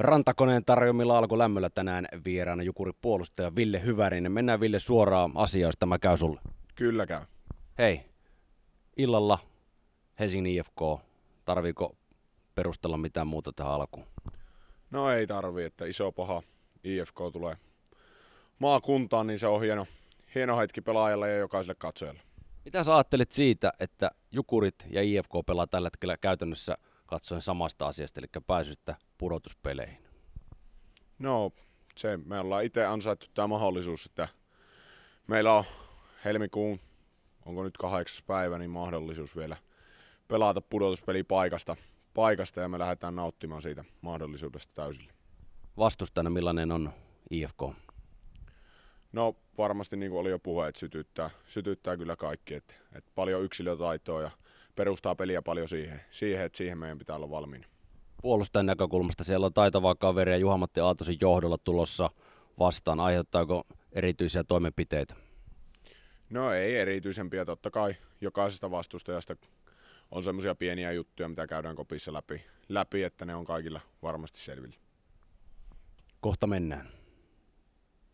Rantakoneen tarjoamilla alkulämmöllä tänään vieraana jukuri puolustaja Ville Hyvärinen. Mennään Ville suoraan asiaan, jos tämä käy sulle. Kyllä käy. Hei, illalla Helsingin IFK. Tarviiko perustella mitään muuta tähän alkuun? No ei tarvi, että iso paha IFK tulee maakuntaan, niin se on hieno, hieno hetki pelaajalle ja jokaiselle katsojalle. Mitä sä ajattelit siitä, että Jukurit ja IFK pelaa tällä hetkellä käytännössä – katsoen samasta asiasta, eli pääsystä pudotuspeleihin? No, se me ollaan itse ansaittu tämä mahdollisuus, että meillä on helmikuun, onko nyt kahdeksas päivä, niin mahdollisuus vielä pelata pudotuspeli paikasta, paikasta ja me lähdetään nauttimaan siitä mahdollisuudesta täysillä. Vastustajana millainen on IFK? No varmasti niin kuin oli jo puhe, että sytyttää, sytyttää kyllä kaikki, että, että paljon yksilötaitoa ja perustaa peliä paljon siihen, siihen, että siihen meidän pitää olla valmiina. Puolustajan näkökulmasta siellä on taitavaa kaveria Juhamatti Aatosen johdolla tulossa vastaan. Aiheuttaako erityisiä toimenpiteitä? No ei erityisempiä, totta kai jokaisesta vastustajasta on semmoisia pieniä juttuja, mitä käydään kopissa läpi, läpi, että ne on kaikilla varmasti selville. Kohta mennään.